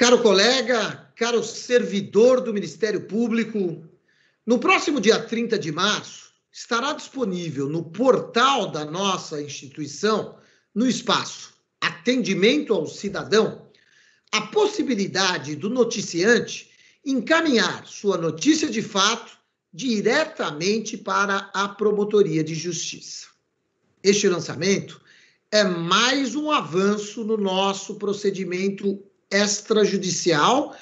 Caro colega, caro servidor do Ministério Público, no próximo dia 30 de março estará disponível no portal da nossa instituição, no espaço Atendimento ao Cidadão, a possibilidade do noticiante encaminhar sua notícia de fato diretamente para a Promotoria de Justiça. Este lançamento é mais um avanço no nosso procedimento extrajudicial,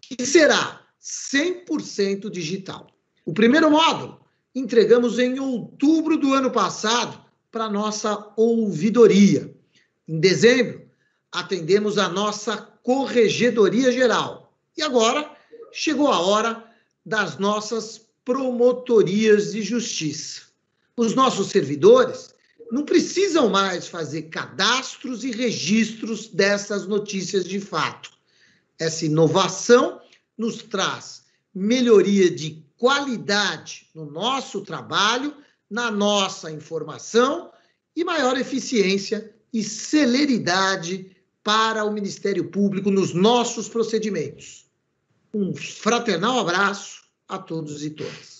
que será 100% digital. O primeiro módulo entregamos em outubro do ano passado para nossa ouvidoria. Em dezembro, atendemos a nossa corregedoria geral. E agora chegou a hora das nossas promotorias de justiça. Os nossos servidores não precisam mais fazer cadastros e registros dessas notícias de fato. Essa inovação nos traz melhoria de qualidade no nosso trabalho, na nossa informação e maior eficiência e celeridade para o Ministério Público nos nossos procedimentos. Um fraternal abraço a todos e todas.